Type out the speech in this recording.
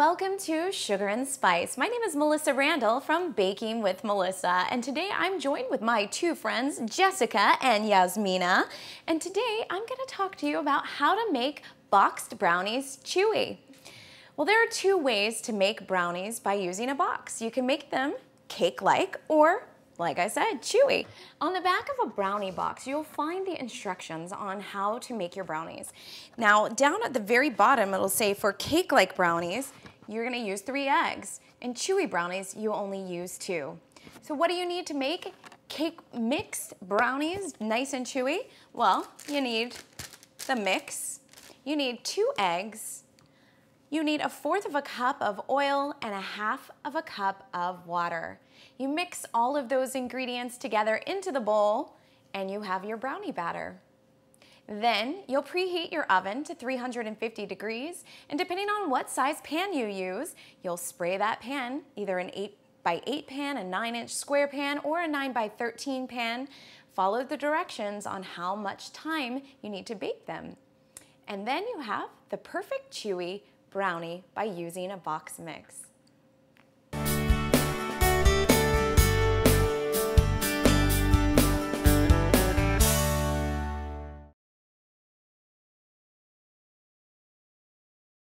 welcome to Sugar and Spice. My name is Melissa Randall from Baking with Melissa, and today I'm joined with my two friends, Jessica and Yasmina. And today I'm gonna talk to you about how to make boxed brownies chewy. Well, there are two ways to make brownies by using a box. You can make them cake-like or like I said, chewy. On the back of a brownie box, you'll find the instructions on how to make your brownies. Now, down at the very bottom, it'll say for cake-like brownies, you're gonna use three eggs. And chewy brownies, you only use two. So what do you need to make cake mix brownies nice and chewy? Well, you need the mix, you need two eggs, you need a fourth of a cup of oil and a half of a cup of water. You mix all of those ingredients together into the bowl and you have your brownie batter. Then you'll preheat your oven to 350 degrees and depending on what size pan you use, you'll spray that pan, either an 8 by 8 pan, a 9 inch square pan, or a 9 by 13 pan. Follow the directions on how much time you need to bake them. And then you have the perfect chewy brownie by using a box mix.